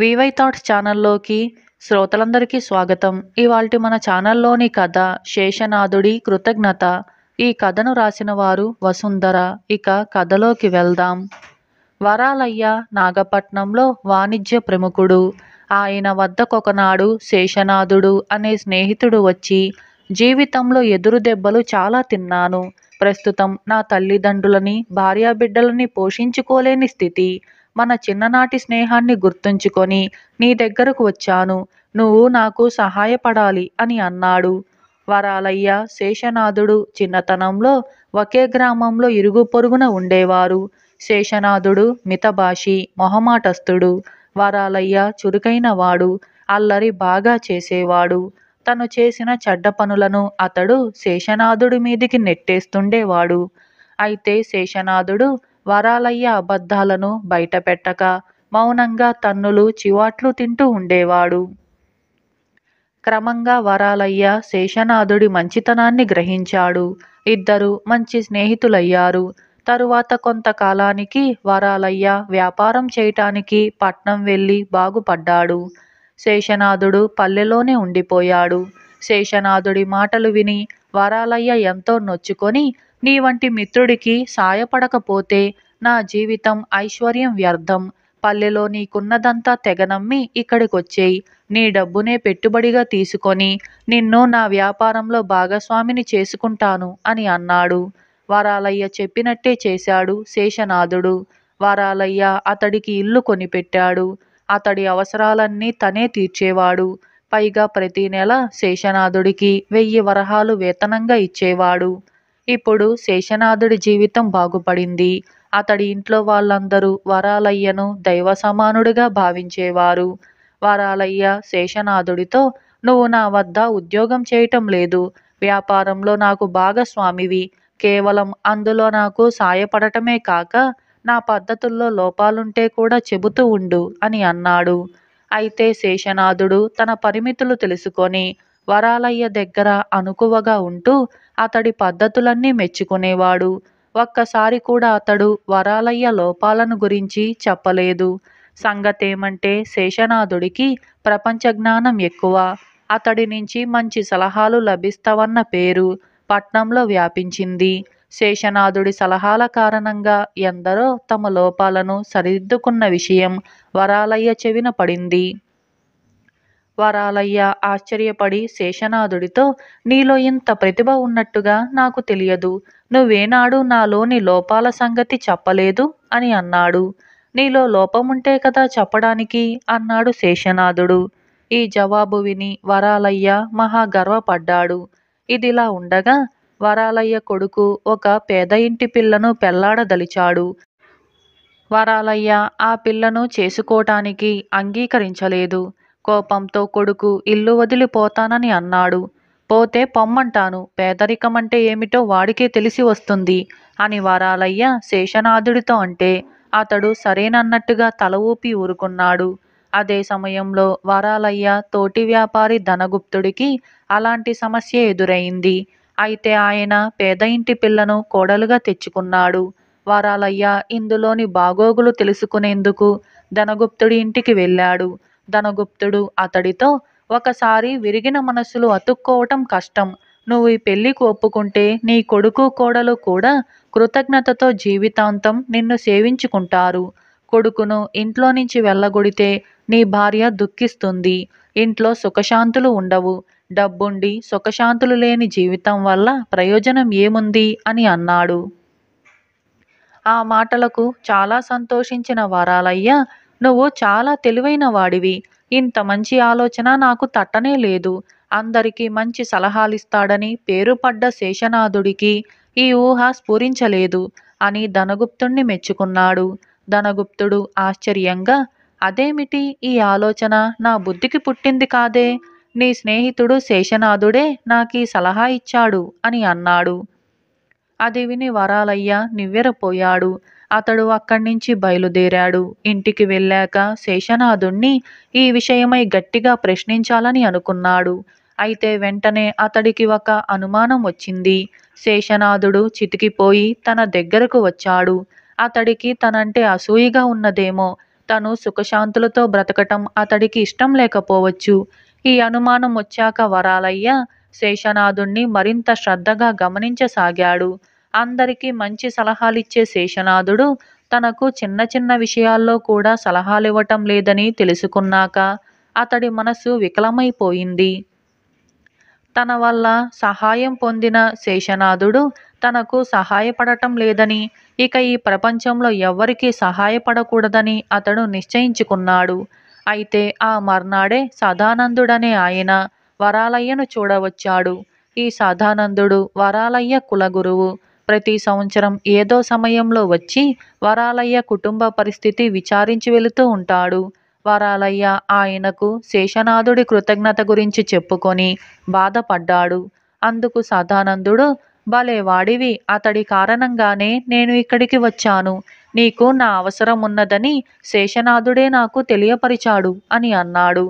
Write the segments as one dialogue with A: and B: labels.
A: VY thoughts ఛానల్లోకి శ్రోతలందరికీ స్వాగతం ఇవాల్టి మన ఛానల్లోని కథ శేషనాథుడి కృతజ్ఞత ఈ కథను రాసిన వారు వసుంధర ఇక కథలోకి వెళ్దాం వరాలయ్య నాగపట్నంలో వాణిజ్య ప్రముఖుడు ఆయన వద్దకొకనాడు శేషనాథుడు అనే స్నేహితుడు వచ్చి జీవితంలో ఎదురు దెబ్బలు చాలా తిన్నాను ప్రస్తుతం నా తల్లిదండ్రులని భార్యాబిడ్డలని పోషించుకోలేని స్థితి మన చిన్ననాటి స్నేహాన్ని గుర్తుంచుకొని నీ దగ్గరకు వచ్చాను నువ్వు నాకు సహాయపడాలి అని అన్నాడు వరాలయ్య శేషనాథుడు చిన్నతనంలో ఒకే గ్రామంలో ఇరుగు పొరుగున ఉండేవారు శేషనాథుడు మితభాషి మొహమాటస్థుడు వరాలయ్య చురుకైన వాడు అల్లరి బాగా చేసేవాడు తను చేసిన చెడ్డ పనులను అతడు శేషనాథుడి మీదికి నెట్టేస్తుండేవాడు అయితే శేషనాథుడు వరాలయ్య అబద్ధాలను బయటపెట్టక మౌనంగా తన్నులు చివాట్లు తింటూ ఉండేవాడు క్రమంగా వరాలయ్య శేషనాథుడి మంచితనాన్ని గ్రహించాడు ఇద్దరు మంచి స్నేహితులయ్యారు తరువాత కొంతకాలానికి వరాలయ్య వ్యాపారం చేయటానికి పట్నం వెళ్ళి బాగుపడ్డాడు శేషనాథుడు పల్లెలోనే ఉండిపోయాడు శేషనాథుడి మాటలు విని వరాలయ్య ఎంతో నొచ్చుకొని నీ వంటి మిత్రుడికి సాయపడకపోతే నా జీవితం ఐశ్వర్యం వ్యర్థం పల్లెలో నీకున్నదంతా తెగనమ్మి ఇక్కడికొచ్చేయి నీ డబ్బునే పెట్టుబడిగా తీసుకొని నిన్ను నా వ్యాపారంలో భాగస్వామిని చేసుకుంటాను అని అన్నాడు వరాలయ్య చెప్పినట్టే చేశాడు శేషనాథుడు వరాలయ్య అతడికి ఇల్లు కొనిపెట్టాడు అతడి అవసరాలన్నీ తనే తీర్చేవాడు పైగా ప్రతి నెల శేషనాథుడికి వెయ్యి వరహాలు వేతనంగా ఇచ్చేవాడు ఇప్పుడు శేషనాథుడి జీవితం బాగుపడింది. అతడి ఇంట్లో వాళ్ళందరూ వరాలయ్యను సమానుడిగా భావించేవారు. వరాలయ్య శేషనాథుడితో నువ్వు నా వద్ద ఉద్యోగం చేయటం లేదు. వ్యాపారంలో నాకు భాగస్వామివి. కేవలం అందులో నాకు సాయపడటమే కాక నా పద్ధతుల్లో లోపాలుంటే కూడా చెబుతూ ఉండు అని అన్నాడు. అయితే శేషనాథుడు తన పరిమితులు తెలుసుకొని వరాలయ్య దగ్గర అనుకువగా ఉంటూ అతడి పద్ధతులన్నీ మెచ్చుకునేవాడు ఒక్కసారి కూడా అతడు వరాలయ్య లోపాలను గురించి చెప్పలేదు సంగతేమంటే శేషనాథుడికి ప్రపంచ జ్ఞానం ఎక్కువ అతడి నుంచి మంచి సలహాలు లభిస్తావన్న పేరు పట్నంలో వ్యాపించింది శేషనాథుడి సలహాల కారణంగా ఎందరో తమ లోపాలను సరిదిద్దుకున్న విషయం వరాలయ్య చెవిన పడింది వరాలయ్య ఆశ్చర్యపడి శేషనాథుడితో నీలో ఇంత ప్రతిభ ఉన్నట్టుగా నాకు తెలియదు నువ్వేనాడు నాలోని లోపాల సంగతి చెప్పలేదు అని అన్నాడు నీలో లోపముంటే కదా చెప్పడానికి అన్నాడు శేషనాథుడు ఈ జవాబు విని వరాలయ్య మహా గర్వపడ్డాడు ఇదిలా ఉండగా వరాలయ్య కొడుకు ఒక పేద ఇంటి పిల్లను పెళ్లాడదలిచాడు వరాలయ్య ఆ పిల్లను చేసుకోటానికి అంగీకరించలేదు కోపంతో కొడుకు ఇల్లు వదిలిపోతానని అన్నాడు పోతే పొమ్మంటాను పేదరికమంటే ఏమిటో వాడికే తెలిసి వస్తుంది అని వరాలయ్య శేషనాథుడితో అంటే అతడు సరేనన్నట్టుగా తల ఊపి ఊరుకున్నాడు అదే సమయంలో వరాలయ్య తోటి వ్యాపారి ధనగుప్తుడికి అలాంటి సమస్య ఎదురైంది అయితే ఆయన పేద ఇంటి పిల్లను కోడలుగా తెచ్చుకున్నాడు వరాలయ్య ఇందులోని బాగోగులు తెలుసుకునేందుకు ధనగుప్తుడి ఇంటికి వెళ్ళాడు ధనగుప్తుడు అతడితో ఒకసారి విరిగిన మనసులు అతుక్కోవటం కష్టం నువ్వు ఈ పెళ్లికి ఒప్పుకుంటే నీ కొడుకు కోడలు కూడా కృతజ్ఞతతో జీవితాంతం నిన్ను సేవించుకుంటారు కొడుకును ఇంట్లో నుంచి వెళ్ళగొడితే నీ భార్య దుఃఖిస్తుంది ఇంట్లో సుఖశాంతులు ఉండవు డబ్బుండి సుఖశాంతులు లేని జీవితం వల్ల ప్రయోజనం ఏముంది అని అన్నాడు ఆ మాటలకు చాలా సంతోషించిన వరాలయ్య నువ్వు చాలా తెలివైన వాడివి ఇంత మంచి ఆలోచన నాకు తట్టనే లేదు అందరికీ మంచి సలహాలిస్తాడని పేరుపడ్డ శేషనాథుడికి ఈ ఊహ స్ఫురించలేదు అని ధనగుప్తుణ్ణి మెచ్చుకున్నాడు ధనగుప్తుడు ఆశ్చర్యంగా అదేమిటి ఈ ఆలోచన నా బుద్ధికి పుట్టింది కాదే నీ స్నేహితుడు శేషనాథుడే నాకీ సలహా ఇచ్చాడు అని అన్నాడు అది విని వరాలయ్య నివ్వెరపోయాడు అతడు అక్కడి నుంచి బయలుదేరాడు ఇంటికి వెళ్ళాక శేషనాథుణ్ణి ఈ విషయమై గట్టిగా ప్రశ్నించాలని అనుకున్నాడు అయితే వెంటనే అతడికి ఒక అనుమానం వచ్చింది శేషనాథుడు చితికిపోయి తన దగ్గరకు వచ్చాడు అతడికి తనంటే అసూయిగా ఉన్నదేమో తను సుఖశాంతులతో బ్రతకటం అతడికి ఇష్టం లేకపోవచ్చు ఈ అనుమానం వచ్చాక వరాలయ్య శేషనాథుణ్ణి మరింత శ్రద్ధగా గమనించసాగాడు అందరికీ మంచి సలహాలిచ్చే శేషనాథుడు తనకు చిన్న చిన్న విషయాల్లో కూడా సలహాలివ్వటం లేదని తెలుసుకున్నాక అతడి మనసు వికలమైపోయింది తన వల్ల సహాయం పొందిన శేషనాథుడు తనకు సహాయపడటం లేదని ఇక ఈ ప్రపంచంలో ఎవరికీ సహాయపడకూడదని అతడు నిశ్చయించుకున్నాడు అయితే ఆ మర్నాడే సదానందుడనే ఆయన వరాలయ్యను చూడవచ్చాడు ఈ సదానందుడు వరాలయ్య కులగురువు ప్రతి సంవత్సరం ఏదో సమయంలో వచ్చి వరాలయ్య కుటుంబ పరిస్థితి విచారించి వెళుతూ ఉంటాడు వరాలయ్య ఆయనకు శేషనాథుడి కృతజ్ఞత గురించి చెప్పుకొని బాధపడ్డాడు అందుకు సదానందుడు భలే వాడివి అతడి కారణంగానే నేను ఇక్కడికి వచ్చాను నీకు నా అవసరం ఉన్నదని శేషనాథుడే నాకు తెలియపరిచాడు అని అన్నాడు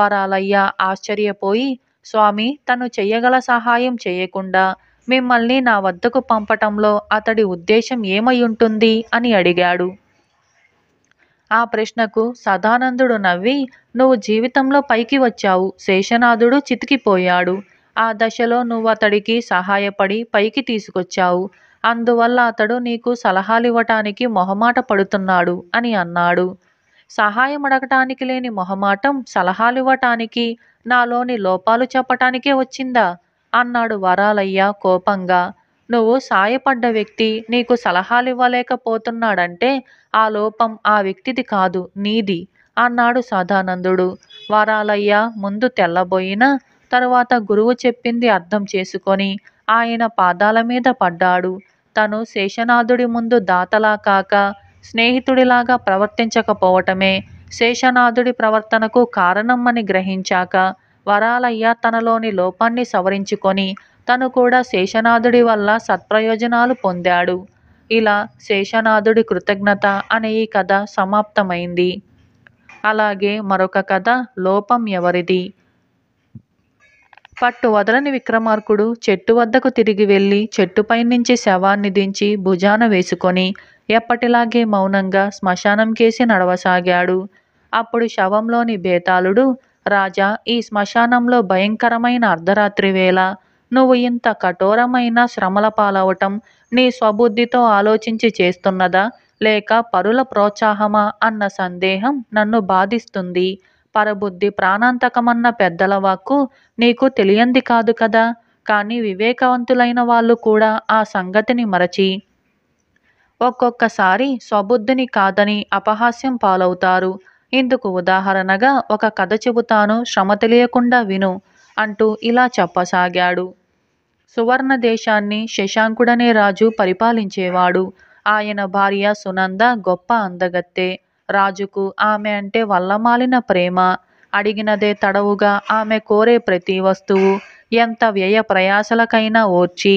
A: వరాలయ్య ఆశ్చర్యపోయి స్వామి తను చెయ్యగల సహాయం చేయకుండా మిమ్మల్ని నా వద్దకు పంపటంలో అతడి ఉద్దేశం ఏమై ఉంటుంది అని అడిగాడు ఆ ప్రశ్నకు సదానందుడు నవ్వి నువ్వు జీవితంలో పైకి వచ్చావు శేషనాథుడు చితికిపోయాడు ఆ దశలో నువ్వు అతడికి సహాయపడి పైకి తీసుకొచ్చావు అందువల్ల అతడు నీకు సలహాలివ్వటానికి మొహమాట పడుతున్నాడు అని అన్నాడు సహాయం అడగటానికి లేని మొహమాటం సలహాలివ్వటానికి నాలోని లోపాలు చెప్పటానికే వచ్చిందా అన్నాడు వరాలయ్య కోపంగా నువ్వు సాయపడ్డ వ్యక్తి నీకు సలహాలు ఇవ్వలేకపోతున్నాడంటే ఆ లోపం ఆ వ్యక్తిది కాదు నీది అన్నాడు సదానందుడు వరాలయ్య ముందు తెల్లబోయిన తరువాత గురువు చెప్పింది అర్థం చేసుకొని ఆయన పాదాల మీద పడ్డాడు తను శేషనాథుడి ముందు దాతలా కాక స్నేహితుడిలాగా ప్రవర్తించకపోవటమే శేషనాథుడి ప్రవర్తనకు కారణమని గ్రహించాక వరాలయ్య తనలోని లోపాన్ని సవరించుకొని తను కూడా శేషనాథుడి వల్ల సత్ప్రయోజనాలు పొందాడు ఇలా శేషనాథుడి కృతజ్ఞత అనే ఈ కథ సమాప్తమైంది అలాగే మరొక కథ లోపం ఎవరిది పట్టు వదలని విక్రమార్కుడు చెట్టు వద్దకు తిరిగి వెళ్ళి చెట్టుపై నుంచి శవాన్ని దించి భుజాన వేసుకొని ఎప్పటిలాగే మౌనంగా శ్మశానం కేసి నడవసాగాడు అప్పుడు శవంలోని బేతాళుడు రాజా ఈ శ్మశానంలో భయంకరమైన అర్ధరాత్రి వేళ నువ్వు ఇంత కఠోరమైన శ్రమల పాలవటం నీ స్వబుద్ధితో ఆలోచించి చేస్తున్నదా లేక పరుల ప్రోత్సాహమా అన్న సందేహం నన్ను బాధిస్తుంది పరబుద్ధి ప్రాణాంతకమన్న పెద్దల వాక్కు నీకు తెలియంది కాదు కదా కానీ వివేకవంతులైన వాళ్ళు కూడా ఆ సంగతిని మరచి ఒక్కొక్కసారి స్వబుద్ధిని కాదని అపహాస్యం పాలవుతారు ఇందుకు ఉదాహరణగా ఒక కథ చెబుతాను శ్రమ తెలియకుండా విను అంటూ ఇలా చెప్పసాగాడు సువర్ణ దేశాన్ని శశాంకుడనే రాజు పరిపాలించేవాడు ఆయన భార్య సునంద గొప్ప అందగత్తె రాజుకు ఆమె అంటే వల్లమాలిన ప్రేమ అడిగినదే తడవుగా ఆమె కోరే ప్రతి వస్తువు ఎంత వ్యయ ప్రయాసలకైనా ఓర్చి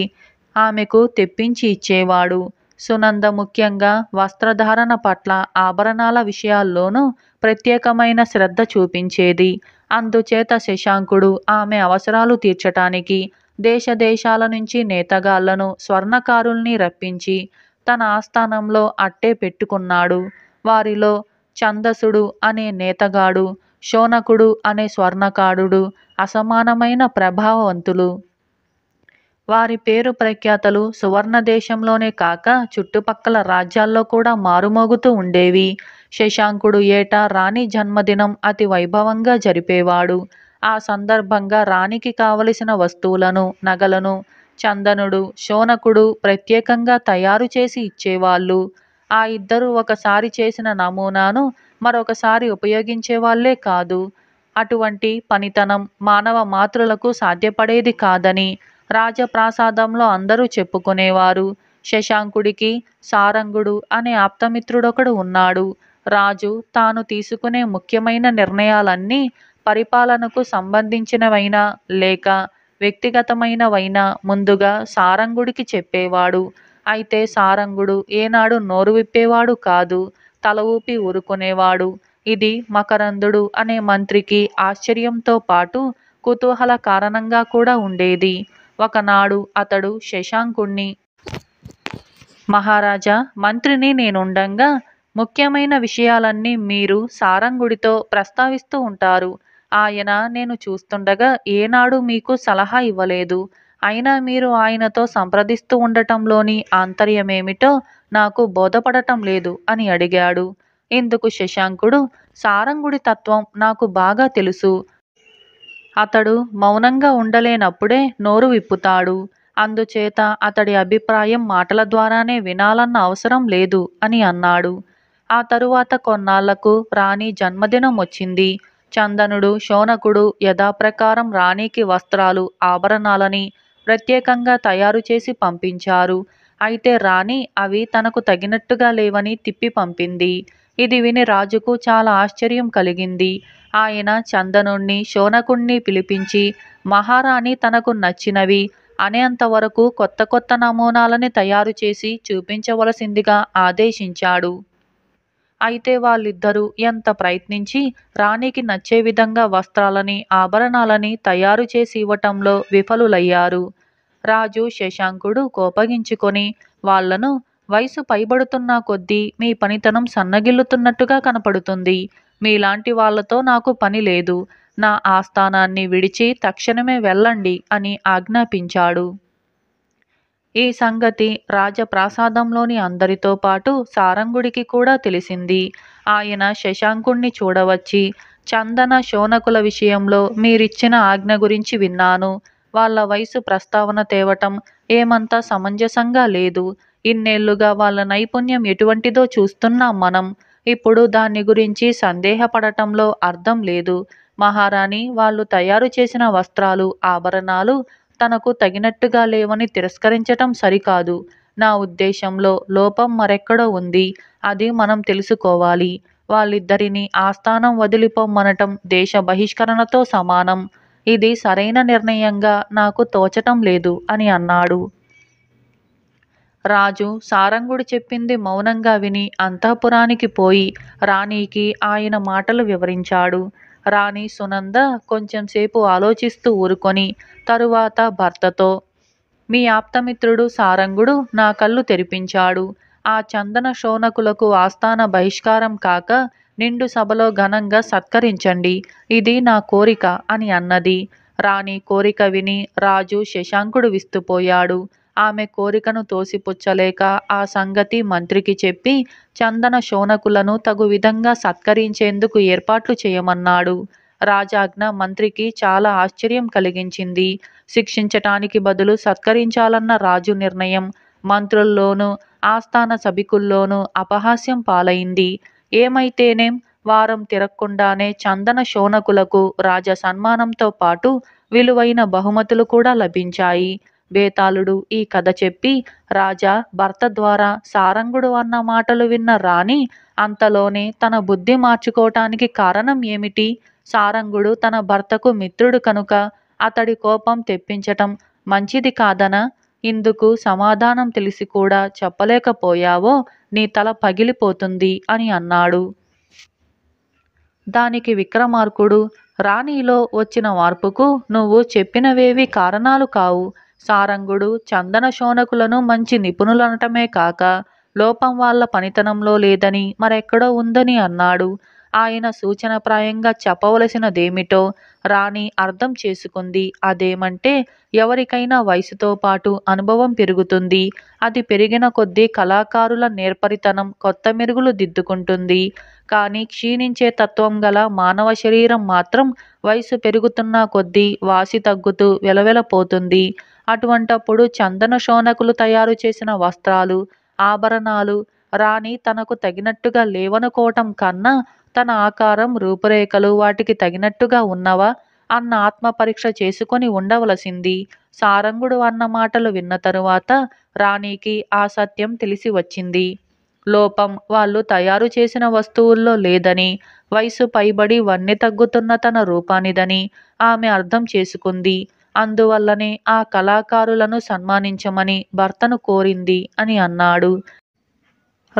A: ఆమెకు తెప్పించి ఇచ్చేవాడు సునంద ముఖ్యంగా వస్త్రధారణ పట్ల ఆభరణాల విషయాల్లోనూ ప్రత్యేకమైన శ్రద్ధ చూపించేది అందుచేత శశాంకుడు ఆమె అవసరాలు తీర్చటానికి దేశదేశాల నుంచి నేతగాళ్లను స్వర్ణకారుల్ని రప్పించి తన ఆస్థానంలో అట్టే పెట్టుకున్నాడు వారిలో ఛందసుడు అనే నేతగాడు శోనకుడు అనే స్వర్ణకారుడు అసమానమైన ప్రభావవంతులు వారి పేరు ప్రఖ్యాతలు సువర్ణ దేశంలోనే కాక చుట్టుపక్కల రాజ్యాల్లో కూడా మారుమోగుతూ ఉండేవి శశాంకుడు ఏటా రాణి జన్మదినం అతి వైభవంగా జరిపేవాడు ఆ సందర్భంగా రాణికి కావలసిన వస్తువులను నగలను చందనుడు శోనకుడు ప్రత్యేకంగా తయారు చేసి ఇచ్చేవాళ్ళు ఆ ఇద్దరు ఒకసారి చేసిన నమూనాను మరొకసారి ఉపయోగించేవాళ్లే కాదు అటువంటి పనితనం మానవ మాతృలకు సాధ్యపడేది కాదని రాజప్రాసాదంలో అందరూ చెప్పుకునేవారు శశాంకుడికి సారంగుడు అనే ఆప్తమిత్రుడొకడు ఉన్నాడు రాజు తాను తీసుకునే ముఖ్యమైన నిర్ణయాలన్నీ పరిపాలనకు సంబంధించినవైనా లేక వ్యక్తిగతమైనవైనా ముందుగా సారంగుడికి చెప్పేవాడు అయితే సారంగుడు ఏనాడు నోరు విప్పేవాడు కాదు తల ఊపి ఊరుకునేవాడు ఇది మకరందుడు అనే మంత్రికి ఆశ్చర్యంతో పాటు కుతూహల కారణంగా కూడా ఉండేది ఒకనాడు అతడు శశాంకుణ్ణి మహారాజా మంత్రిని నేనుండగా ముఖ్యమైన విషయాలన్నీ మీరు సారంగుడితో ప్రస్తావిస్తూ ఉంటారు ఆయన నేను చూస్తుండగా ఏనాడు మీకు సలహా ఇవ్వలేదు అయినా మీరు ఆయనతో సంప్రదిస్తూ ఉండటంలోని ఆంతర్యమేమిటో నాకు బోధపడటం లేదు అని అడిగాడు ఇందుకు శశాంకుడు సారంగుడి తత్వం నాకు బాగా తెలుసు అతడు మౌనంగా ఉండలేనప్పుడే నోరు విప్పుతాడు అందుచేత అతడి అభిప్రాయం మాటల ద్వారానే వినాలన్న అవసరం లేదు అని అన్నాడు ఆ తరువాత కొన్నాళ్ళకు రాణి జన్మదినం వచ్చింది. చందనుడు, శోనకుడు యథాప్రకారం రాణికి వస్త్రాలు, ఆభరణాలని ప్రత్యేకంగా తయారు చేసి పంపించారు. అయితే రాణి అవి తనకు తగినట్టుగా లేవని తిప్పి పంపింది. ఇది విని రాజుకు చాలా ఆశ్చర్యం కలిగింది. ఆయన చందనుణ్ణి, శోనకుణ్ణి పిలిపించి మహారాణి తనకు నచ్చినవి అనేంతవరకు కొత్త కొత్త నమూనాలని తయారు చేసి చూపించవలసిందిగా ఆదేశించాడు. అయితే వాళ్ళిద్దరూ ఎంత ప్రయత్నించి రాణికి నచ్చే విధంగా వస్త్రాలని ఆభరణాలని తయారు చేసి ఇవ్వటంలో విఫలులయ్యారు రాజు శశాంకుడు కోపగించుకొని వాళ్లను వయసు పైబడుతున్న కొద్దీ మీ పనితనం సన్నగిల్లుతున్నట్టుగా కనపడుతుంది మీలాంటి వాళ్లతో నాకు పని లేదు నా ఆస్థానాన్ని విడిచి తక్షణమే వెళ్ళండి అని ఆజ్ఞాపించాడు ఈ సంగతి రాజప్రాసాదంలోని అందరితో పాటు సారంగుడికి కూడా తెలిసింది ఆయన శశాంకుణ్ణి చూడవచ్చి చందన శోనకుల విషయంలో మీరిచ్చిన ఆజ్ఞ గురించి విన్నాను వాళ్ళ వయసు ప్రస్తావన తేవటం ఏమంతా సమంజసంగా లేదు ఇన్నేళ్లుగా వాళ్ళ నైపుణ్యం ఎటువంటిదో చూస్తున్నాం మనం ఇప్పుడు దాని గురించి సందేహపడటంలో అర్థం లేదు మహారాణి వాళ్ళు తయారు చేసిన వస్త్రాలు ఆభరణాలు తనకు తగినట్టుగా లేవని తిరస్కరించటం సరికాదు. నా ఉద్దేశంలో లోపం మరెక్కడో ఉంది. అది మనం తెలుసుకోవాలి. వాళ్ళిద్దరిని ఆస్థానం వదిలిపొమ్మనటం దేశ బహిష్కరణతో సమానం. ఇది సరైన నిర్ణయంగా నాకు తోచటం లేదు అని అన్నాడు. రాజు సారంగుడు చెప్పింది మౌనంగా విని అంతఃపురానికి పోయి రాణీకి ఆయన మాటలు వివరించాడు. రాణి సునంద కొంచెంసేపు ఆలోచిస్తూ ఊరుకొని తరువాత భర్తతో మీ ఆప్తమిత్రుడు సారంగుడు నా కళ్ళు తెరిపించాడు ఆ చందన శోనకులకు ఆస్థాన బహిష్కారం కాక నిండు సభలో ఘనంగా సత్కరించండి ఇది నా కోరిక అని అన్నది రాణి కోరిక విని రాజు శశాంకుడు విస్తుపోయాడు ఆమె కోరికను తోసిపుచ్చలేక ఆ సంగతి మంత్రికి చెప్పి చందన శోనకులను తగు విధంగా సత్కరించేందుకు ఏర్పాట్లు చేయమన్నాడు రాజాజ్ఞ మంత్రికి చాలా ఆశ్చర్యం కలిగించింది శిక్షించటానికి బదులు సత్కరించాలన్న రాజు నిర్ణయం మంత్రుల్లోనూ ఆస్థాన సభికుల్లోనూ అపహాస్యం పాలైంది ఏమైతేనేం వారం తిరక్కుండానే చందన శోనకులకు రాజ సన్మానంతో పాటు విలువైన బహుమతులు కూడా లభించాయి బేతాళుడు ఈ కథ చెప్పి రాజా భర్త ద్వారా సారంగుడు అన్న మాటలు విన్న రాణి అంతలోనే తన బుద్ధి మార్చుకోవటానికి కారణం ఏమిటి సారంగుడు తన భర్తకు మిత్రుడు కనుక అతడి కోపం తెప్పించటం మంచిది కాదనా ఇందుకు సమాధానం తెలిసి కూడా చెప్పలేకపోయావో నీ తల పగిలిపోతుంది అని అన్నాడు దానికి విక్రమార్కుడు రాణిలో వచ్చిన మార్పుకు నువ్వు చెప్పినవేవి కారణాలు కావు సారంగుడు చందన శోనకులను మంచి నిపుణులనటమే కాక లోపం వాళ్ళ పనితనంలో లేదని మరెక్కడో ఉందని అన్నాడు ఆయన సూచనప్రాయంగా చెప్పవలసినదేమిటో రాణి అర్థం చేసుకుంది అదేమంటే ఎవరికైనా వయసుతో పాటు అనుభవం పెరుగుతుంది అది పెరిగిన కొద్దీ కళాకారుల నేర్పరితనం కొత్త మెరుగులు దిద్దుకుంటుంది కానీ క్షీణించే తత్వం గల మానవ శరీరం మాత్రం వయసు పెరుగుతున్న కొద్దీ వాసి తగ్గుతూ వెలవెలపోతుంది అటువంటప్పుడు చందన శోనకులు తయారు చేసిన వస్త్రాలు ఆభరణాలు రాణి తనకు తగినట్టుగా లేవనుకోవటం కన్నా తన ఆకారం రూపురేఖలు వాటికి తగినట్టుగా ఉన్నవా అన్న ఆత్మ పరీక్ష చేసుకొని ఉండవలసింది సారంగుడు అన్న మాటలు విన్న తరువాత రాణికి ఆ సత్యం తెలిసి వచ్చింది లోపం వాళ్ళు తయారు చేసిన వస్తువుల్లో లేదని వయసు పైబడి వన్నె తగ్గుతున్న తన రూపానిదని ఆమె అర్థం చేసుకుంది అందువల్లనే ఆ కళాకారులను సన్మానించమని భర్తను కోరింది అని అన్నాడు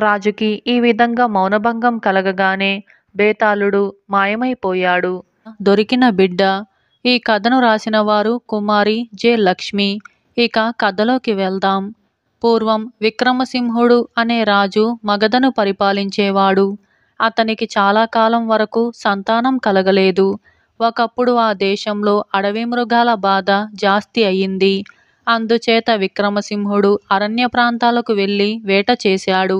A: రాజుకి ఈ విధంగా మౌనభంగం కలగగానే బేతాళుడు మాయమైపోయాడు దొరికిన బిడ్డ ఈ కథను రాసిన వారు కుమారి జె లక్ష్మి ఇక కథలోకి వెళ్దాం పూర్వం విక్రమసింహుడు అనే రాజు మగధను పరిపాలించేవాడు అతనికి చాలా కాలం వరకు సంతానం కలగలేదు ఒకప్పుడు ఆ దేశంలో అడవి మృగాల బాధ జాస్తి అయింది అందుచేత విక్రమసింహుడు అరణ్య ప్రాంతాలకు వెళ్ళి వేట చేశాడు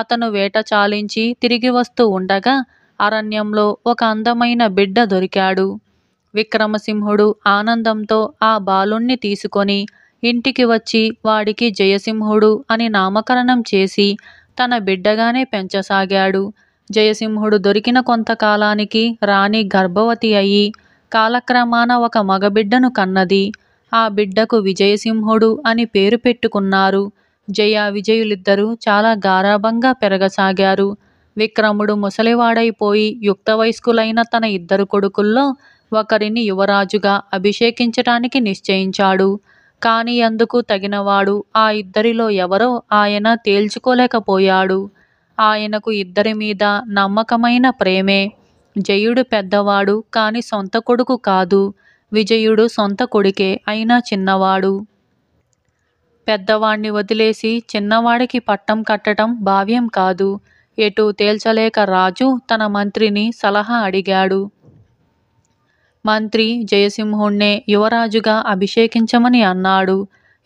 A: అతను వేట చాలించి తిరిగి వస్తూ ఉండగా అరణ్యంలో ఒక అందమైన బిడ్డ దొరికాడు విక్రమసింహుడు ఆనందంతో ఆ బాలుణ్ణి తీసుకొని ఇంటికి వచ్చి వాడికి జయసింహుడు అని నామకరణం చేసి తన బిడ్డగానే పెంచసాగాడు జయసింహుడు దొరికిన కొంతకాలానికి రాణి గర్భవతి అయి కాలక్రమాన ఒక మగబిడ్డను కన్నది ఆ బిడ్డకు విజయసింహుడు అని పేరు పెట్టుకున్నారు జయ విజయులిద్దరూ చాలా గారాభంగా పెరగసాగారు విక్రముడు ముసలివాడైపోయి యుక్త వయస్కులైన తన ఇద్దరు కొడుకుల్లో ఒకరిని యువరాజుగా అభిషేకించటానికి నిశ్చయించాడు కాని అందుకు తగినవాడు ఆ ఇద్దరిలో ఎవరో ఆయన తేల్చుకోలేకపోయాడు ఆయనకు ఇద్దరి మీద నమ్మకమైన ప్రేమే జయుడు పెద్దవాడు కాని సొంత కొడుకు కాదు విజయుడు సొంత కొడుకే అయినా చిన్నవాడు పెద్దవాణ్ణి వదిలేసి చిన్నవాడికి పట్టం కట్టడం భావ్యం కాదు ఎటు తేల్చలేక రాజు తన మంత్రిని సలహా అడిగాడు మంత్రి జయసింహుణ్ణే యువరాజుగా అభిషేకించమని అన్నాడు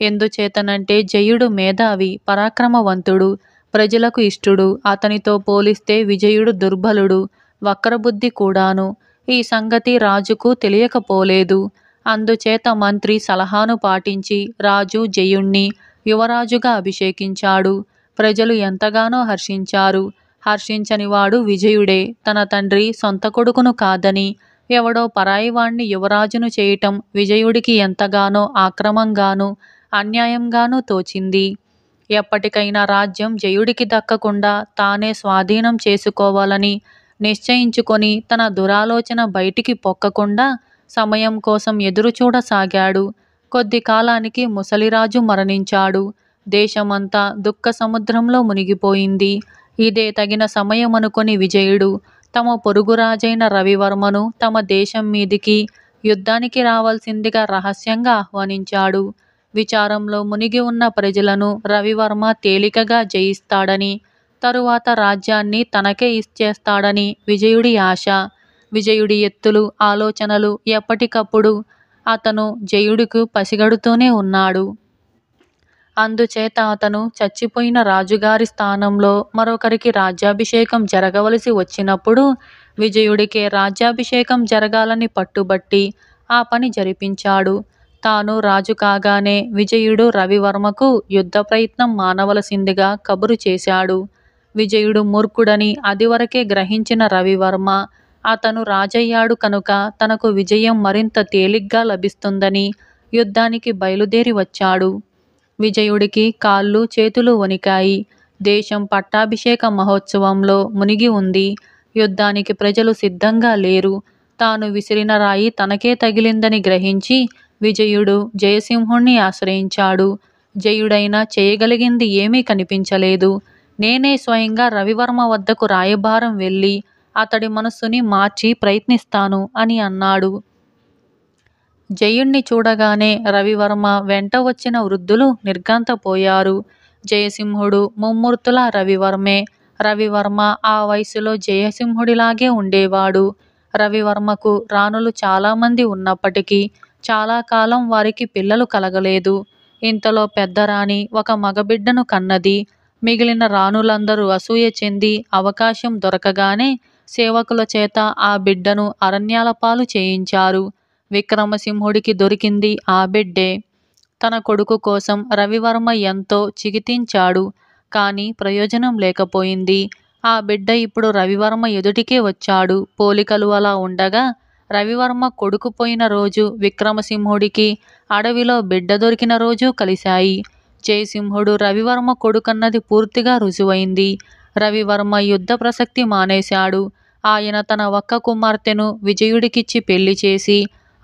A: ఎందుచేతనంటే జయుడు మేధావి పరాక్రమవంతుడు ప్రజలకు ఇష్టుడు అతనితో పోలిస్తే విజయుడు దుర్బలుడు వక్రబుద్ధి కూడాను ఈ సంగతి రాజుకు తెలియకపోలేదు అందుచేత మంత్రి సలహాను పాటించి రాజు జయుణ్ణి యువరాజుగా అభిషేకించాడు ప్రజలు ఎంతగానో హర్షించారు హర్షించనివాడు విజయుడే తన తండ్రి సొంత కొడుకును కాదని ఎవడో పరాయివాణ్ణి యువరాజును చేయటం విజయుడికి ఎంతగానో ఆక్రమంగానూ అన్యాయంగానూ తోచింది ఎప్పటికైనా రాజ్యం జయుడికి దక్కకుండా తానే స్వాధీనం చేసుకోవాలని నిశ్చయించుకొని తన దురాలోచన బయటికి పొక్కకుండా సమయం కోసం ఎదురుచూడసాగాడు కొద్ది కాలానికి ముసలిరాజు మరణించాడు దేశమంతా దుఃఖ సముద్రంలో మునిగిపోయింది ఇదే తగిన సమయమనుకొని విజయుడు తమ పొరుగు రాజైన రవివర్మను తమ దేశం మీదికి యుద్ధానికి రావాల్సిందిగా రహస్యంగా ఆహ్వానించాడు విచారంలో మునిగి ఉన్న ప్రజలను రవివర్మ తేలికగా జయిస్తాడని తరువాత రాజ్యాన్ని తనకే ఇచ్చేస్తాడని విజయుడి ఆశ విజయుడి ఎత్తులు ఆలోచనలు ఎప్పటికప్పుడు అతను జయుడుకు పసిగడుతూనే ఉన్నాడు అందుచేత అతను చచ్చిపోయిన రాజుగారి స్థానంలో మరొకరికి రాజ్యాభిషేకం జరగవలసి వచ్చినప్పుడు విజయుడికే రాజ్యాభిషేకం జరగాలని పట్టుబట్టి ఆ పని జరిపించాడు తాను రాజు కాగానే విజయుడు రవివర్మకు యుద్ధ ప్రయత్నం మానవలసిందిగా కబురు చేశాడు విజయుడు మూర్ఖుడని అదివరకే గ్రహించిన రవివర్మ అతను రాజయ్యాడు కనుక తనకు విజయం మరింత తేలిగ్గా లభిస్తుందని యుద్ధానికి బయలుదేరి వచ్చాడు విజయుడికి కాళ్ళు చేతులు వణికాయి దేశం పట్టాభిషేక మహోత్సవంలో మునిగి ఉంది యుద్ధానికి ప్రజలు సిద్ధంగా లేరు తాను విసిరిన రాయి తనకే తగిలిందని గ్రహించి విజయుడు జయసింహుణ్ణి ఆశ్రయించాడు జయుడైనా చేయగలిగింది ఏమీ కనిపించలేదు నేనే స్వయంగా రవివర్మ వద్దకు రాయభారం వెళ్ళి అతడి మనస్సుని మార్చి ప్రయత్నిస్తాను అని అన్నాడు జయుణ్ణి చూడగానే రవివర్మ వెంట వచ్చిన వృద్ధులు నిర్గాంతపోయారు జయసింహుడు ముమ్మూర్తుల రవివర్మే రవివర్మ ఆ వయసులో జయసింహుడిలాగే ఉండేవాడు రవివర్మకు రాణులు చాలామంది ఉన్నప్పటికీ చాలా కాలం వారికి పిల్లలు కలగలేదు ఇంతలో పెద్ద రాణి ఒక మగబిడ్డను కన్నది మిగిలిన రాణులందరూ అసూయ చెంది అవకాశం దొరకగానే సేవకుల చేత ఆ బిడ్డను అరణ్యాల పాలు చేయించారు విక్రమసింహుడికి దొరికింది ఆ బిడ్డే తన కొడుకు కోసం రవివర్మ ఎంతో చిగితించాడు కానీ ప్రయోజనం లేకపోయింది ఆ బిడ్డ ఇప్పుడు రవివర్మ ఎదుటికే వచ్చాడు పోలికలు అలా ఉండగా రవివర్మ కొడుకు పోయిన రోజు విక్రమసింహుడికి అడవిలో బిడ్డ దొరికిన రోజు కలిశాయి జయసింహుడు రవివర్మ కొడుకన్నది పూర్తిగా రుజువైంది రవివర్మ యుద్ధ ప్రసక్తి మానేశాడు ఆయన తన ఒక్క కుమార్తెను విజయుడికిచ్చి పెళ్లి చేసి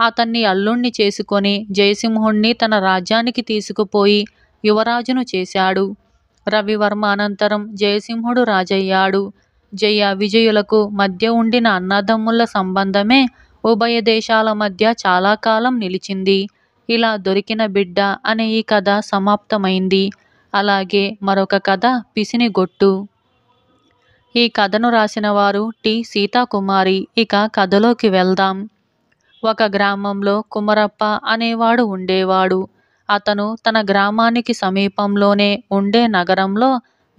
A: అతన్ని అల్లుణ్ణి చేసుకొని జయసింహుణ్ణి తన రాజ్యానికి తీసుకుపోయి యువరాజును చేశాడు రవివర్మ అనంతరం జయసింహుడు రాజయ్యాడు జయ విజయులకు మధ్య ఉండిన అన్నదమ్ముల సంబంధమే ఉభయ దేశాల మధ్య చాలా కాలం నిలిచింది ఇలా దొరికిన బిడ్డ అనే ఈ కథ సమాప్తమైంది అలాగే మరొక కథ పిసినిగొట్టు ఈ కథను రాసిన వారు టి సీతాకుమారి ఇక కథలోకి వెళ్దాం ఒక గ్రామంలో కుమరప్ప అనేవాడు ఉండేవాడు అతను తన గ్రామానికి సమీపంలోనే ఉండే నగరంలో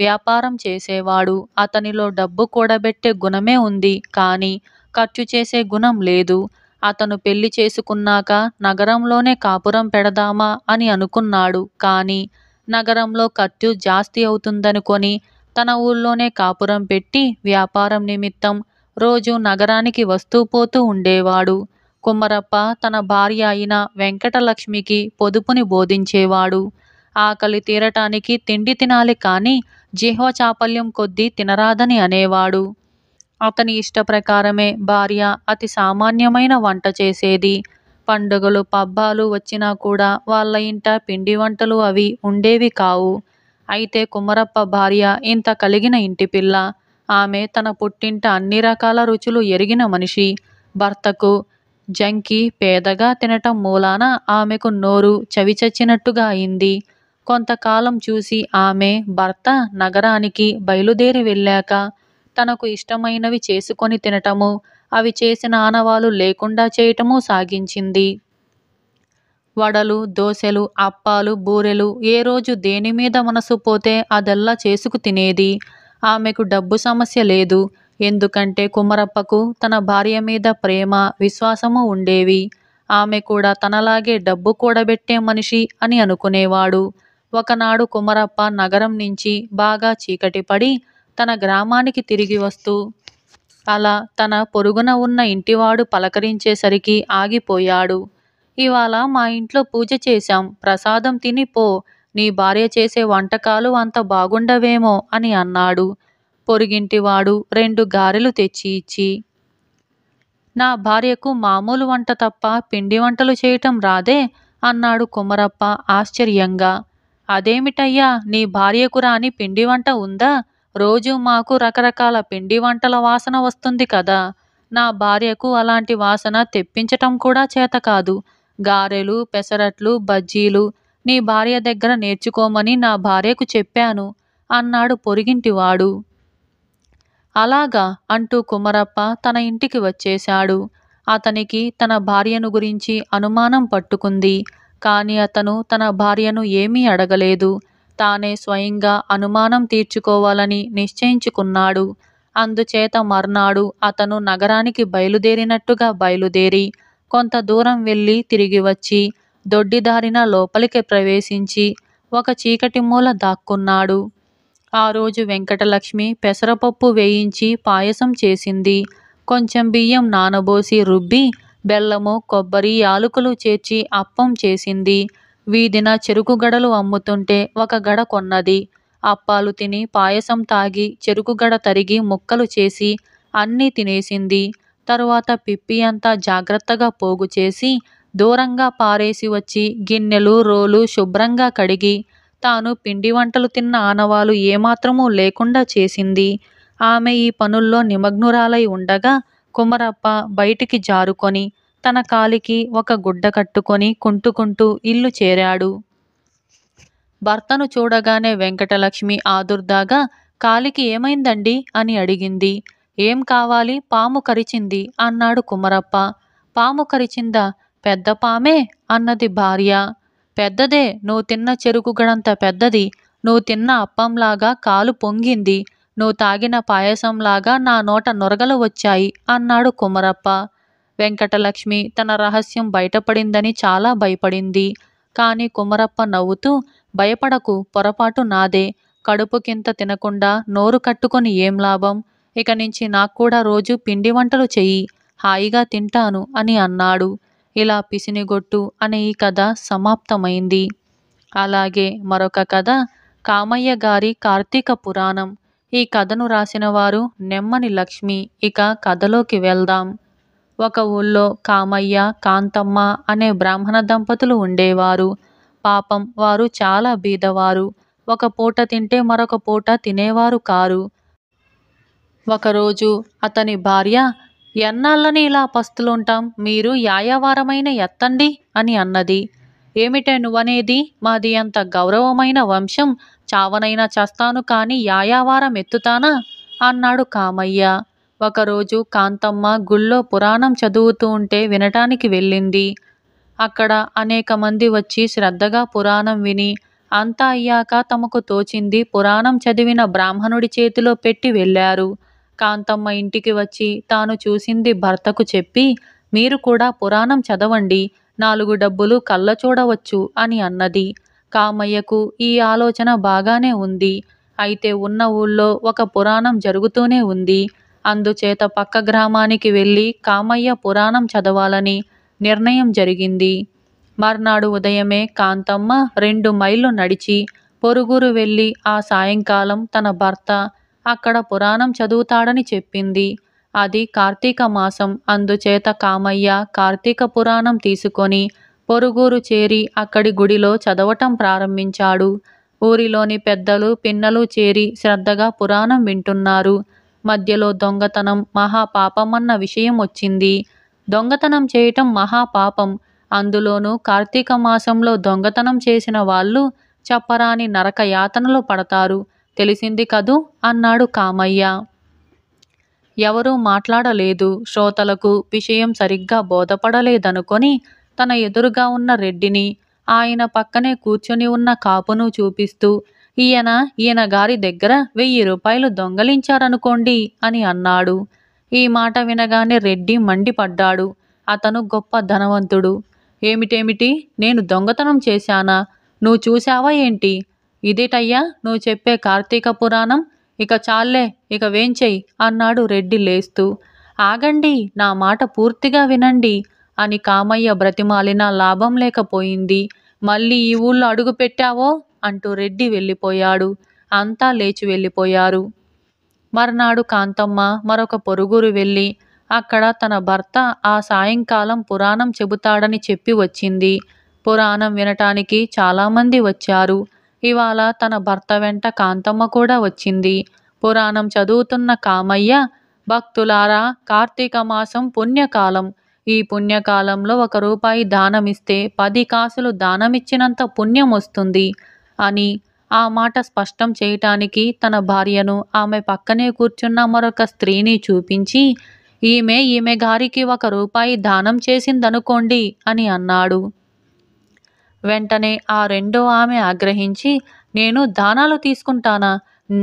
A: వ్యాపారం చేసేవాడు అతనిలో డబ్బు కూడబెట్టే గుణమే ఉంది కానీ ఖర్చు చేసే గుణం లేదు అతను పెళ్లి చేసుకున్నాక నగరంలోనే కాపురం పెడదామా అని అనుకున్నాడు కానీ నగరంలో ఖర్చు జాస్తి అవుతుందనుకొని తన ఊళ్ళోనే కాపురం పెట్టి వ్యాపారం నిమిత్తం రోజు నగరానికి వస్తూ పోతూ ఉండేవాడు కుమ్మరప్ప తన భార్య అయిన వెంకటలక్ష్మికి పొదుపుని బోధించేవాడు ఆకలి తీరటానికి తిండి తినాలి కానీ జిహ్వ చాపల్యం కొద్దీ తినరాదని అనేవాడు అతని ఇష్టప్రకారమే భార్య అతి సామాన్యమైన వంట చేసేది పండుగలు పబ్బాలు వచ్చినా కూడా వాళ్ళ ఇంట పిండి వంటలు అవి ఉండేవి కావు అయితే కుమరప్ప భార్య ఇంత కలిగిన ఇంటి పిల్ల ఆమె తన పుట్టింట అన్ని రకాల రుచులు ఎరిగిన మనిషి భర్తకు జంకి పేదగా తినటం మూలాన ఆమెకు నోరు చవిచచ్చినట్టుగా అయింది కొంతకాలం చూసి ఆమె భర్త నగరానికి బయలుదేరి వెళ్ళాక తనకు ఇష్టమైనవి చేసుకొని తినటము అవి చేసిన ఆనవాలు లేకుండా చేయటము సాగించింది వడలు దోశలు అప్పాలు బూరెలు ఏ రోజు దేని మీద మనసు పోతే అదల్లా చేసుకు తినేది ఆమెకు డబ్బు సమస్య లేదు ఎందుకంటే కుమరప్పకు తన భార్య మీద ప్రేమ విశ్వాసము ఉండేవి ఆమె కూడా తనలాగే డబ్బు కూడబెట్టే మనిషి అని అనుకునేవాడు ఒకనాడు కుమరప్ప నగరం నుంచి బాగా చీకటి పడి తన గ్రామానికి తిరిగి వస్తూ అలా తన పొరుగున ఉన్న ఇంటివాడు పలకరించేసరికి ఆగిపోయాడు ఇవాళ మా ఇంట్లో పూజ చేశాం ప్రసాదం తిని పో నీ భార్య చేసే వంటకాలు అంత బాగుండవేమో అని అన్నాడు పొరిగింటివాడు రెండు గారెలు తెచ్చి ఇచ్చి నా భార్యకు మామూలు వంట తప్ప పిండి వంటలు చేయటం రాదే అన్నాడు కుమరప్ప ఆశ్చర్యంగా అదేమిటయ్యా నీ భార్యకు రాని పిండి వంట ఉందా రోజు మాకు రకరకాల పిండి వంటల వాసన వస్తుంది కదా నా భార్యకు అలాంటి వాసన తెప్పించటం కూడా చేత కాదు గారెలు పెసరట్లు బజ్జీలు నీ భార్య దగ్గర నేర్చుకోమని నా భార్యకు చెప్పాను అన్నాడు పొరిగింటివాడు అలాగా అంటూ కుమరప్ప తన ఇంటికి వచ్చేశాడు అతనికి తన భార్యను గురించి అనుమానం పట్టుకుంది కానీ అతను తన భార్యను ఏమీ అడగలేదు తానే స్వయంగా అనుమానం తీర్చుకోవాలని నిశ్చయించుకున్నాడు అందుచేత మర్నాడు అతను నగరానికి బయలుదేరినట్టుగా బయలుదేరి కొంత దూరం వెళ్ళి తిరిగి వచ్చి దొడ్డిదారిన లోపలికి ప్రవేశించి ఒక చీకటి మూల దాక్కున్నాడు ఆ రోజు వెంకటలక్ష్మి పెసరపప్పు వేయించి పాయసం చేసింది కొంచెం బియ్యం నానబోసి రుబ్బి బెల్లము కొబ్బరి యాలకులు చేర్చి అప్పం చేసింది వీధిన చెరుకు గడలు అమ్ముతుంటే ఒక గడ కొన్నది అప్పాలు తిని పాయసం తాగి చెరుకు గడ తరిగి ముక్కలు చేసి అన్నీ తినేసింది తరువాత పిప్పి అంతా జాగ్రత్తగా పోగు చేసి దూరంగా పారేసి వచ్చి గిన్నెలు రోలు శుభ్రంగా కడిగి తాను పిండి వంటలు తిన్న ఆనవాలు ఏమాత్రమూ లేకుండా చేసింది ఆమె ఈ పనుల్లో నిమగ్నురాలై ఉండగా కుమరప్ప బయటికి జారుకొని తన కాలికి ఒక గుడ్డ కట్టుకొని కుంటుకుంటూ ఇల్లు చేరాడు భర్తను చూడగానే వెంకటలక్ష్మి ఆదుర్దాగా కాలికి ఏమైందండి అని అడిగింది ఏం కావాలి పాము కరిచింది అన్నాడు కుమరప్ప పాము కరిచిందా పెద్ద పామే అన్నది భార్య పెద్దదే నువ్వు తిన్న చెరుకుగడంత పెద్దది నువ్వు తిన్న అప్పంలాగా కాలు పొంగింది నువ్వు తాగిన పాయసంలాగా నా నోట నొరగలు వచ్చాయి అన్నాడు కుమరప్ప వెంకటలక్ష్మి తన రహస్యం బయటపడిందని చాలా భయపడింది కానీ కుమరప్ప నవ్వుతూ భయపడకు పొరపాటు నాదే కడుపుకింత తినకుండా నోరు కట్టుకొని ఏం లాభం ఇక నుంచి నాకు కూడా రోజు పిండి వంటలు చెయ్యి హాయిగా తింటాను అని అన్నాడు ఇలా పిసినిగొట్టు అనే ఈ కథ సమాప్తమైంది అలాగే మరొక కథ కామయ్య గారి కార్తీక పురాణం ఈ కథను రాసిన వారు నెమ్మని లక్ష్మి ఇక కథలోకి వెళ్దాం ఒక ఊళ్ళో కామయ్య కాంతమ్మ అనే బ్రాహ్మణ దంపతులు ఉండేవారు పాపం వారు చాలా బీదవారు ఒక పూట తింటే మరొక పూట తినేవారు కారు ఒకరోజు అతని భార్య ఎన్నాళ్ళని ఇలా పస్తులు ఉంటాం మీరు యాయావారమైన ఎత్తండి అని అన్నది ఏమిటే నువ్వనేది మాది అంత గౌరవమైన వంశం చావనైనా చేస్తాను కాని యాయావారం ఎత్తుతానా అన్నాడు కామయ్య ఒకరోజు కాంతమ్మ గుళ్ళో పురాణం చదువుతూ ఉంటే వినటానికి వెళ్ళింది అక్కడ అనేక మంది వచ్చి శ్రద్ధగా పురాణం విని అంతా అయ్యాక తమకు తోచింది పురాణం చదివిన బ్రాహ్మణుడి చేతిలో పెట్టి వెళ్ళారు కాంతమ్మ ఇంటికి వచ్చి తాను చూసింది భర్తకు చెప్పి మీరు కూడా పురాణం చదవండి నాలుగు డబ్బులు కళ్ళ చూడవచ్చు అని అన్నది కామయ్యకు ఈ ఆలోచన బాగానే ఉంది అయితే ఉన్న ఊళ్ళో ఒక పురాణం జరుగుతూనే ఉంది అందుచేత పక్క గ్రామానికి వెళ్ళి కామయ్య పురాణం చదవాలని నిర్ణయం జరిగింది మర్నాడు ఉదయమే కాంతమ్మ రెండు మైళ్ళు నడిచి పొరుగురు వెళ్ళి ఆ సాయంకాలం తన భర్త అక్కడ పురాణం చదువుతాడని చెప్పింది అది కార్తీక మాసం అందుచేత కామయ్య కార్తీక పురాణం తీసుకొని పొరుగూరు చేరి అక్కడి గుడిలో చదవటం ప్రారంభించాడు ఊరిలోని పెద్దలు పిన్నలు చేరి శ్రద్ధగా పురాణం వింటున్నారు మధ్యలో దొంగతనం మహాపాపమన్న అన్న విషయం వచ్చింది దొంగతనం చేయటం మహాపాపం అందులోనూ కార్తీక మాసంలో దొంగతనం చేసిన వాళ్ళు చప్పరాని నరక యాతనలు పడతారు తెలిసింది కదూ అన్నాడు కామయ్య ఎవరూ మాట్లాడలేదు శ్రోతలకు విషయం సరిగ్గా బోధపడలేదనుకొని తన ఎదురుగా ఉన్న రెడ్డిని ఆయన పక్కనే కూర్చుని ఉన్న కాపును చూపిస్తూ ఈయన ఈయన గారి దగ్గర వెయ్యి రూపాయలు దొంగలించారనుకోండి అని అన్నాడు ఈ మాట వినగానే రెడ్డి మండిపడ్డాడు అతను గొప్ప ధనవంతుడు ఏమిటేమిటి నేను దొంగతనం చేశానా నువ్వు చూశావా ఏంటి ఇదేటయ్యా నువ్వు చెప్పే కార్తీక పురాణం ఇక చాలే ఇక వేంచేయి అన్నాడు రెడ్డి లేస్తూ ఆగండి నా మాట పూర్తిగా వినండి అని కామయ్య బ్రతిమాలినా లాభం లేకపోయింది మళ్ళీ ఈ ఊళ్ళో అడుగు పెట్టావో అంటూ రెడ్డి వెళ్ళిపోయాడు అంతా లేచి వెళ్ళిపోయారు మర్నాడు కాంతమ్మ మరొక పొరుగురు వెళ్ళి అక్కడ తన భర్త ఆ సాయంకాలం పురాణం చెబుతాడని చెప్పి వచ్చింది పురాణం వినటానికి చాలామంది వచ్చారు ఇవాళ తన భర్త వెంట కాంతమ్మ కూడా వచ్చింది పురాణం చదువుతున్న కామయ్య భక్తులారా కార్తీక మాసం పుణ్యకాలం ఈ పుణ్యకాలంలో ఒక రూపాయి దానమిస్తే పది కాసులు దానమిచ్చినంత పుణ్యం వస్తుంది అని ఆ మాట స్పష్టం చేయటానికి తన భార్యను ఆమె పక్కనే కూర్చున్న మరొక స్త్రీని చూపించి ఈమె ఈమె గారికి ఒక రూపాయి దానం చేసిందనుకోండి అని అన్నాడు వెంటనే ఆ రెండో ఆమె ఆగ్రహించి నేను దానాలు తీసుకుంటానా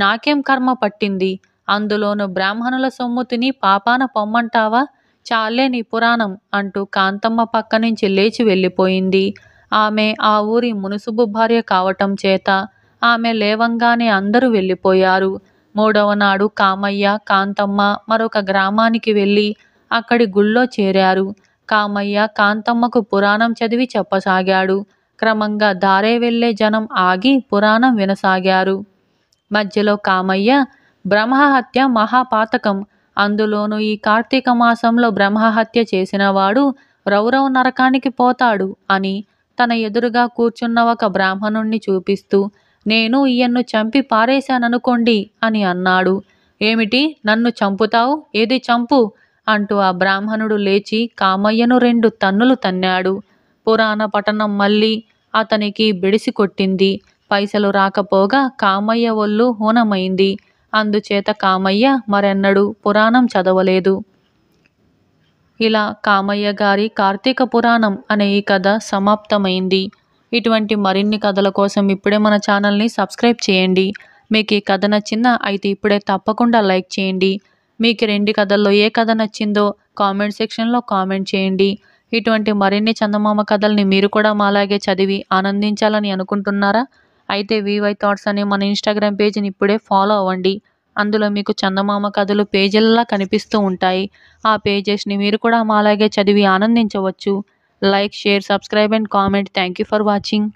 A: నాకేం కర్మ పట్టింది అందులోనూ బ్రాహ్మణుల సొమ్ము తిని పాపాన పొమ్మంటావా చాలే నీ పురాణం అంటూ కాంతమ్మ పక్క నుంచి లేచి వెళ్ళిపోయింది ఆమె ఆ ఊరి మునుసుబు భార్య కావటం చేత ఆమె లేవంగానే అందరూ వెళ్ళిపోయారు మూడవ నాడు కామయ్య కాంతమ్మ మరొక గ్రామానికి వెళ్ళి అక్కడి గుళ్ళో చేరారు కామయ్య కాంతమ్మకు పురాణం చదివి చెప్పసాగాడు క్రమంగా దారే వెళ్లే జనం ఆగి పురాణం వినసాగారు మధ్యలో కామయ్య బ్రహ్మహత్య మహాపాతకం అందులోనూ ఈ కార్తీక మాసంలో బ్రహ్మహత్య చేసినవాడు రౌరవ నరకానికి పోతాడు అని తన ఎదురుగా కూర్చున్న ఒక బ్రాహ్మణుణ్ణి చూపిస్తూ నేను ఈయన్ను చంపి పారేశాననుకోండి అని అన్నాడు ఏమిటి నన్ను చంపుతావు ఏది చంపు అంటూ ఆ బ్రాహ్మణుడు లేచి కామయ్యను రెండు తన్నులు తన్నాడు పురాణ పట్టణం మళ్ళీ అతనికి బిడిసి కొట్టింది పైసలు రాకపోగా కామయ్య ఒళ్ళు హూనమైంది అందుచేత కామయ్య మరెన్నడూ పురాణం చదవలేదు ఇలా కామయ్య గారి కార్తీక పురాణం అనే ఈ కథ సమాప్తమైంది ఇటువంటి మరిన్ని కథల కోసం ఇప్పుడే మన ఛానల్ని సబ్స్క్రైబ్ చేయండి మీకు ఈ కథ నచ్చిందా అయితే ఇప్పుడే తప్పకుండా లైక్ చేయండి మీకు రెండు కథల్లో ఏ కథ నచ్చిందో కామెంట్ సెక్షన్లో కామెంట్ చేయండి ఇటువంటి మరిన్ని చందమామ కథల్ని మీరు కూడా మాలాగే చదివి ఆనందించాలని అనుకుంటున్నారా అయితే వివై థాట్స్ అనే మన ఇన్స్టాగ్రామ్ పేజ్ని ఇప్పుడే ఫాలో అవ్వండి అందులో మీకు చందమామ కథలు పేజీలలా కనిపిస్తూ ఉంటాయి ఆ పేజెస్ని మీరు కూడా మాలాగే చదివి ఆనందించవచ్చు like share subscribe and comment thank you for watching